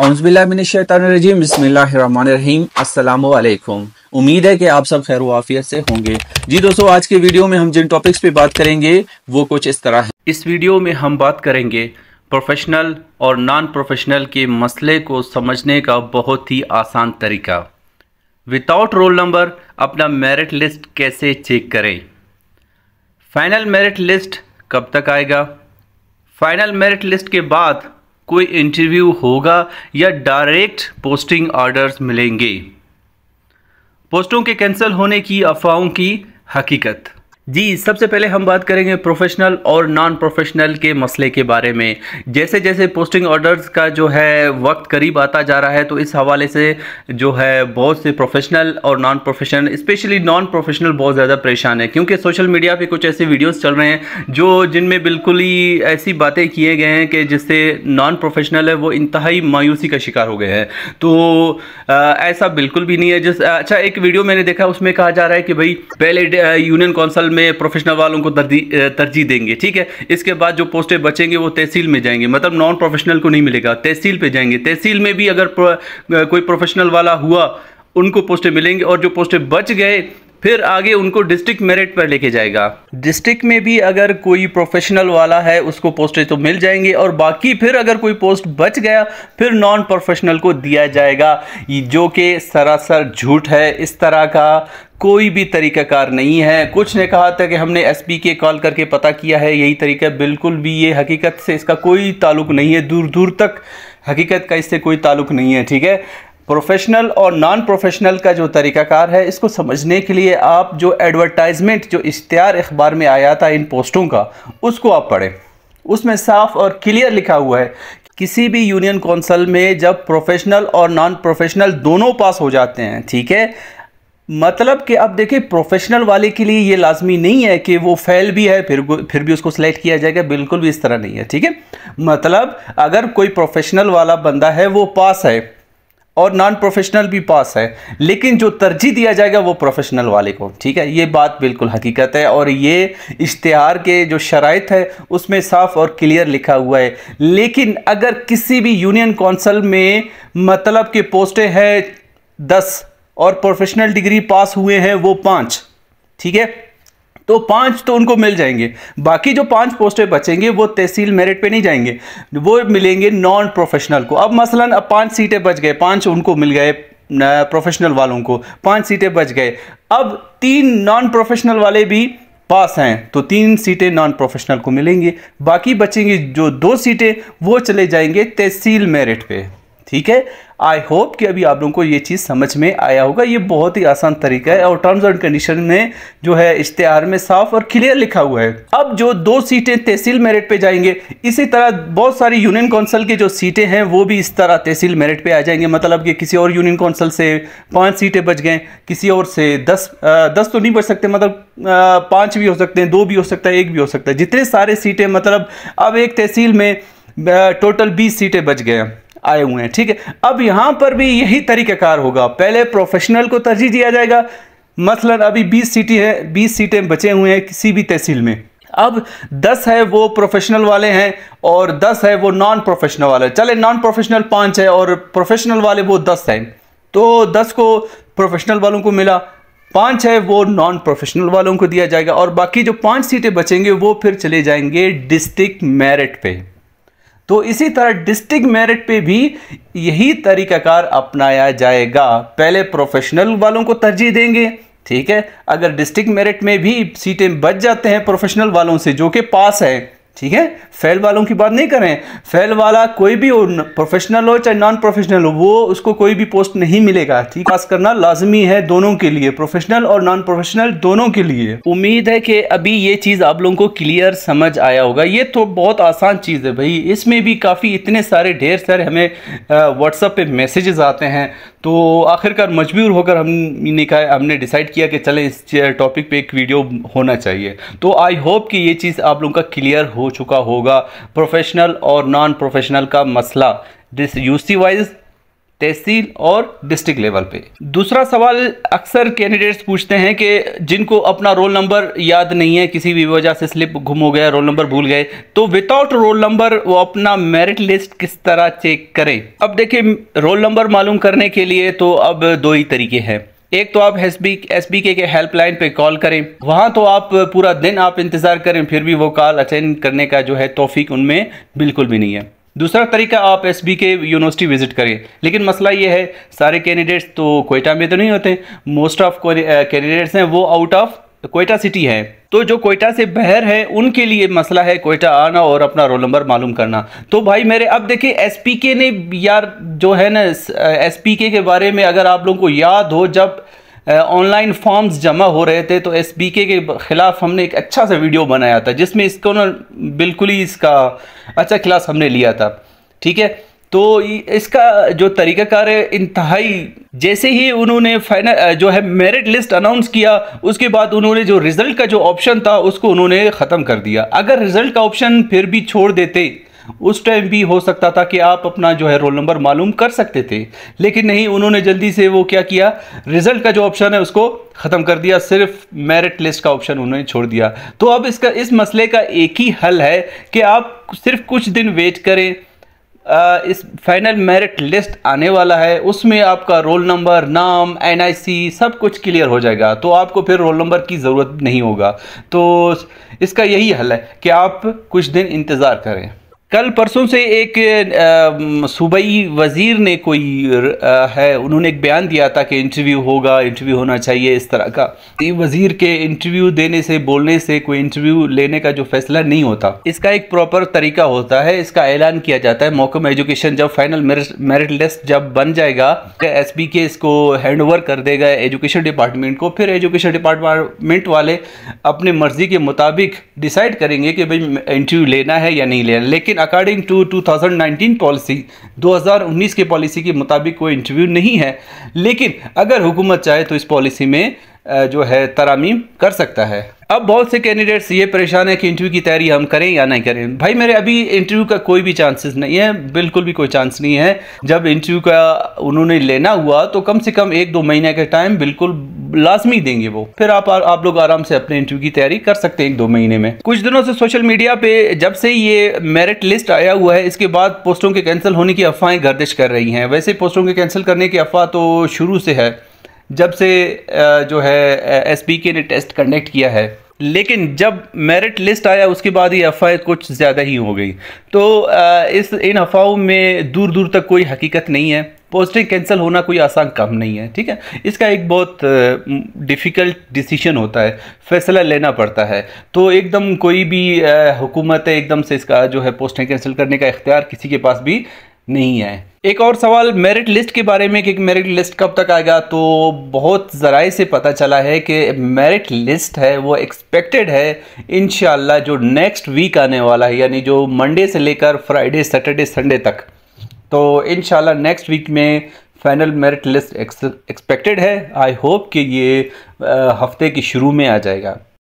औसबिल्लाशैतरजीम उम्मीद है कि आप सब खैर वाफियत से होंगे जी दोस्तों आज के वीडियो में हम जिन टॉपिक्स पे बात करेंगे वो कुछ इस तरह है इस वीडियो में हम बात करेंगे प्रोफेशनल और नॉन प्रोफेशनल के मसले को समझने का बहुत ही आसान तरीका विदाउट रोल नंबर अपना मेरिट लिस्ट कैसे चेक करें फाइनल मेरिट लिस्ट कब तक आएगा फाइनल मेरिट लिस्ट के बाद कोई इंटरव्यू होगा या डायरेक्ट पोस्टिंग ऑर्डर्स मिलेंगे पोस्टों के कैंसिल होने की अफवाहों की हकीकत जी सबसे पहले हम बात करेंगे प्रोफेशनल और नॉन प्रोफेशनल के मसले के बारे में जैसे जैसे पोस्टिंग ऑर्डर्स का जो है वक्त करीब आता जा रहा है तो इस हवाले से जो है बहुत से प्रोफेशनल और non professional specially non professional बहुत ज़्यादा परेशान है क्योंकि सोशल मीडिया पे कुछ ऐसे वीडियोस चल रहे हैं जो जिनमें बिल्कुल ही ऐसी बातें किए गए हैं कि जिससे नॉन प्रोफेशनल है वो इंतहाई मायूसी का शिकार हो गए हैं तो आ, ऐसा बिल्कुल भी नहीं है जिस अच्छा एक वीडियो मैंने देखा उसमें कहा जा रहा है कि भाई पहले यूनियन कौंसल में अपने प्रोफेशनल वालों को तरजीह देंगे ठीक है इसके बाद जो पोस्टें बचेंगे वो तहसील में जाएंगे मतलब नॉन प्रोफेशनल को नहीं मिलेगा तहसील पे जाएंगे तहसील में भी अगर प्र, कोई प्रोफेशनल वाला हुआ उनको पोस्टें मिलेंगी और जो पोस्टें बच गए फिर आगे उनको डिस्ट्रिक्ट मेरिट पर लेके जाएगा डिस्ट्रिक्ट में भी अगर कोई प्रोफेशनल वाला है उसको पोस्टें तो मिल जाएंगे और बाकी फिर अगर कोई पोस्ट बच गया फिर नॉन प्रोफेशनल को दिया जाएगा जो कि सरासर झूठ है इस तरह का कोई भी तरीकाकार नहीं है कुछ ने कहा था कि हमने पी के कॉल करके पता किया है यही तरीका बिल्कुल भी ये हकीकत से इसका कोई ताल्लुक नहीं है दूर दूर तक हकीकत का इससे कोई ताल्लुक नहीं है ठीक है प्रोफेशनल और नॉन प्रोफेशनल का जो तरीक़ाकार है इसको समझने के लिए आप जो एडवर्टाइजमेंट जो इश्तिहार अखबार में आया था इन पोस्टों का उसको आप पढ़ें उसमें साफ और क्लियर लिखा हुआ है किसी भी यूनियन कौंसल में जब प्रोफेशनल और नॉन प्रोफेशनल दोनों पास हो जाते हैं ठीक है मतलब कि अब देखिए प्रोफेशनल वाले के लिए ये लाजमी नहीं है कि वो फेल भी है फिर फिर भी उसको सेलेक्ट किया जाएगा बिल्कुल भी इस तरह नहीं है ठीक है मतलब अगर कोई प्रोफेशनल वाला बंदा है वो पास है और नॉन प्रोफेशनल भी पास है लेकिन जो तरजीह दिया जाएगा वो प्रोफेशनल वाले को ठीक है ये बात बिल्कुल हकीकत है और ये इश्तहार के जो शराइ है उसमें साफ और क्लियर लिखा हुआ है लेकिन अगर किसी भी यूनियन कौंसल में मतलब के पोस्टें हैं दस और प्रोफेशनल डिग्री पास हुए हैं वो पाँच ठीक है तो पांच तो उनको मिल जाएंगे बाकी जो पांच पोस्टें बचेंगे वो तहसील मेरिट पे नहीं जाएंगे वो मिलेंगे नॉन प्रोफेशनल को अब मसलन अब पांच सीटें बच गए पांच उनको मिल गए प्रोफेशनल वालों को पांच सीटें बच गए अब तीन नॉन प्रोफेशनल वाले भी पास हैं तो तीन सीटें नॉन प्रोफेशनल को मिलेंगी बाकी बचेंगी जो दो सीटें वो चले जाएंगे तहसील मेरिट पर ठीक है आई होप कि अभी आप लोगों को ये चीज़ समझ में आया होगा ये बहुत ही आसान तरीका है और टर्म्स एंड कंडीशन में जो है इश्तेहार में साफ और क्लियर लिखा हुआ है अब जो दो सीटें तहसील मेरिट पे जाएंगे इसी तरह बहुत सारी यूनियन काउंसिल की जो सीटें हैं वो भी इस तरह तहसील मेरिट पे आ जाएंगे मतलब कि किसी और यूनियन काउंसिल से पाँच सीटें बच गए किसी और से दस आ, दस तो नहीं बच सकते मतलब पाँच भी हो सकते हैं दो भी हो सकता है एक भी हो सकता है जितने सारे सीटें मतलब अब एक तहसील में टोटल बीस सीटें बच गए आए हुए हैं ठीक है अब यहाँ पर भी यही तरीक़ाकार होगा पहले प्रोफेशनल को तरजीह दिया जाएगा मसलन अभी 20 सीटें हैं 20 सीटें बचे हुए हैं किसी भी तहसील में अब 10 है वो प्रोफेशनल वाले हैं और 10 है वो नॉन प्रोफेशनल वाले चले नॉन प्रोफेशनल पाँच है और प्रोफेशनल वाले वो 10 हैं तो 10 को प्रोफेशनल वालों को मिला पाँच है वो नॉन प्रोफेशनल वालों को दिया जाएगा और बाकी जो पाँच सीटें बचेंगे वो फिर चले जाएंगे डिस्ट्रिक्ट मेरिट पे तो इसी तरह डिस्ट्रिक्ट मेरिट पे भी यही तरीकाकार अपनाया जाएगा पहले प्रोफेशनल वालों को तरजीह देंगे ठीक है अगर डिस्ट्रिक्ट मेरिट में भी सीटें बच जाते हैं प्रोफेशनल वालों से जो कि पास है ठीक है फेल वालों की बात नहीं करें फेल वाला कोई भी प्रोफेशनल हो चाहे नॉन प्रोफेशनल हो वो उसको कोई भी पोस्ट नहीं मिलेगा ठीक पास करना लाजमी है दोनों के लिए प्रोफेशनल और नॉन प्रोफेशनल दोनों के लिए उम्मीद है कि अभी ये चीज़ आप लोगों को क्लियर समझ आया होगा ये तो बहुत आसान चीज़ है भाई इसमें भी काफ़ी इतने सारे ढेर सारे हमें व्हाट्सएप पे मैसेजेस आते हैं तो आखिरकार मजबूर होकर हमने कहा हमने डिसाइड किया कि चले इस टॉपिक पे एक वीडियो होना चाहिए तो आई होप कि ये चीज़ आप लोगों का क्लियर हो हो चुका होगा प्रोफेशनल और नॉन प्रोफेशनल का मसला यूसी वाइज तहसील और डिस्ट्रिक्ट लेवल पे दूसरा सवाल अक्सर कैंडिडेट्स पूछते हैं कि जिनको अपना रोल नंबर याद नहीं है किसी भी वजह से स्लिप गुम हो गया रोल नंबर भूल गए तो विदाउट रोल नंबर वो अपना मेरिट लिस्ट किस तरह चेक करें अब देखिए रोल नंबर मालूम करने के लिए तो अब दो ही तरीके हैं एक तो आप एस बी एस बी के हेल्पलाइन पे कॉल करें वहाँ तो आप पूरा दिन आप इंतज़ार करें फिर भी वो कॉल अटेंड करने का जो है तोफ़ी उनमें बिल्कुल भी नहीं है दूसरा तरीका आप एस बी के यूनिवर्सिटी विज़िट करें लेकिन मसला ये है सारे कैंडिडेट्स तो कोयटा में तो नहीं होते मोस्ट ऑफ कैंडिडेट्स हैं वो आउट ऑफ कोयटा सिटी है तो जो कोयटा से बहर है उनके लिए मसला है कोयटा आना और अपना रोल नंबर मालूम करना तो भाई मेरे अब देखिए एसपीके ने यार जो है ना एसपीके के बारे में अगर आप लोगों को याद हो जब ऑनलाइन फॉर्म्स जमा हो रहे थे तो एस के ख़िलाफ़ हमने एक अच्छा सा वीडियो बनाया था जिसमें इसको ना बिल्कुल ही इसका अच्छा क्लास हमने लिया था ठीक है तो इसका जो तरीक़ाकार है इंतहाई जैसे ही उन्होंने फाइनल जो है मेरिट लिस्ट अनाउंस किया उसके बाद उन्होंने जो रिजल्ट का जो ऑप्शन था उसको उन्होंने ख़त्म कर दिया अगर रिजल्ट का ऑप्शन फिर भी छोड़ देते उस टाइम भी हो सकता था कि आप अपना जो है रोल नंबर मालूम कर सकते थे लेकिन नहीं उन्होंने जल्दी से वो क्या किया रिजल्ट का जो ऑप्शन है उसको ख़त्म कर दिया सिर्फ मेरिट लिस्ट का ऑप्शन उन्होंने छोड़ दिया तो अब इसका इस मसले का एक ही हल है कि आप सिर्फ कुछ दिन वेट करें इस फाइनल मेरिट लिस्ट आने वाला है उसमें आपका रोल नंबर नाम एनआईसी सब कुछ क्लियर हो जाएगा तो आपको फिर रोल नंबर की ज़रूरत नहीं होगा तो इसका यही हल है कि आप कुछ दिन इंतज़ार करें कल परसों से एक सूबई वज़ीर ने कोई आ, है उन्होंने एक बयान दिया था कि इंटरव्यू होगा इंटरव्यू होना चाहिए इस तरह का तो वज़ीर के इंटरव्यू देने से बोलने से कोई इंटरव्यू लेने का जो फैसला नहीं होता इसका एक प्रॉपर तरीका होता है इसका ऐलान किया जाता है मौकम एजुकेशन जब फाइनल मेरिट लिस्ट जब बन जाएगा तो एस बी के इसको हैंड ओवर कर देगा एजुकेशन डिपार्टमेंट को फिर एजुकेशन डिपार्टमेंट वाले अपनी मर्जी के मुताबिक डिसाइड करेंगे कि भाई इंटरव्यू लेना है या नहीं लेना लेकिन अकॉर्डिंग टू 2019 पॉलिसी 2019 के पॉलिसी के मुताबिक कोई इंटरव्यू नहीं है लेकिन अगर हुकूमत चाहे तो इस पॉलिसी में जो है तरामीम कर सकता है अब बहुत से कैंडिडेट्स ये परेशान है कि इंटरव्यू की तैयारी हम करें या नहीं करें भाई मेरे अभी इंटरव्यू का कोई भी चांसेस नहीं है बिल्कुल भी कोई चांस नहीं है जब इंटरव्यू का उन्होंने लेना हुआ तो कम से कम एक दो महीने का टाइम बिल्कुल लाजमी देंगे वो फिर आप आ, आप लोग आराम से अपने इंटरव्यू की तैयारी कर सकते हैं एक दो महीने में कुछ दिनों से सोशल मीडिया पे जब से ये मेरिट लिस्ट आया हुआ है इसके बाद पोस्टों के कैंसिल होने की अफवाहें गर्दिश कर रही हैं वैसे पोस्टों के कैंसिल करने की अफवाह तो शुरू से है जब से जो है एस के ने टेस्ट कंडक्ट किया है लेकिन जब मेरिट लिस्ट आया उसके बाद ये अफवाह कुछ ज़्यादा ही हो गई तो इस इन अफवाहों में दूर दूर तक कोई हकीकत नहीं है पोस्टिंग कैंसिल होना कोई आसान काम नहीं है ठीक है इसका एक बहुत डिफ़िकल्ट डिसीजन होता है फैसला लेना पड़ता है तो एकदम कोई भी हुकूमत है एकदम से इसका जो है पोस्टें कैंसिल करने का इख्तियार किसी के पास भी नहीं है एक और सवाल मेरिट लिस्ट के बारे में कि मेरिट लिस्ट कब तक आएगा तो बहुत ज़राए से पता चला है कि मेरिट लिस्ट है वो एक्सपेक्टेड है इन जो नेक्स्ट वीक आने वाला है यानी जो मंडे से लेकर फ्राइडे सैटरडे संडे तक तो इन नेक्स्ट वीक में फाइनल मेरिट लिस्ट एक्सपेक्टेड है आई होप कि ये हफ्ते के शुरू में आ जाएगा